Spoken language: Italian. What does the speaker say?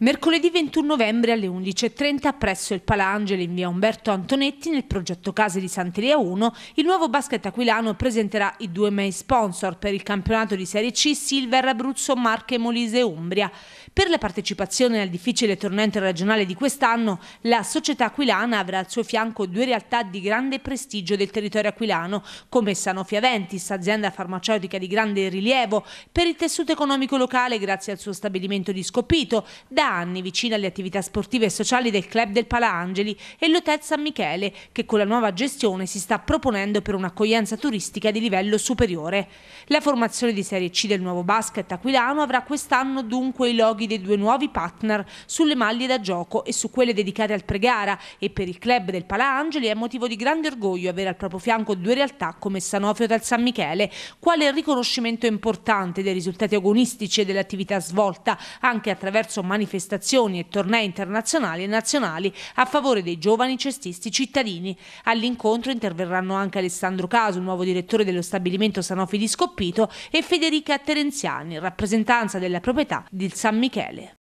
Mercoledì 21 novembre alle 11.30 presso il Palangelo in via Umberto Antonetti nel progetto Case di Santeria 1 il nuovo basket aquilano presenterà i due main sponsor per il campionato di Serie C Silver Abruzzo Marche Molise Umbria. Per la partecipazione al difficile torneo interregionale di quest'anno la società aquilana avrà al suo fianco due realtà di grande prestigio del territorio aquilano come Sanofi Aventis, azienda farmaceutica di grande rilievo per il tessuto economico locale grazie al suo stabilimento di Scopito, da anni vicino alle attività sportive e sociali del Club del Palangeli e l'Hotel San Michele, che con la nuova gestione si sta proponendo per un'accoglienza turistica di livello superiore. La formazione di Serie C del nuovo basket aquilano avrà quest'anno dunque i loghi dei due nuovi partner sulle maglie da gioco e su quelle dedicate al pregara e per il club del Palangeli è motivo di grande orgoglio avere al proprio fianco due realtà come Sanofio del San Michele, quale riconoscimento importante dei risultati agonistici e dell'attività svolta anche attraverso manifestazioni manifestazioni e tornei internazionali e nazionali a favore dei giovani cestisti cittadini. All'incontro interverranno anche Alessandro Caso, nuovo direttore dello stabilimento Sanofi di Scoppito, e Federica Terenziani, rappresentanza della proprietà del San Michele.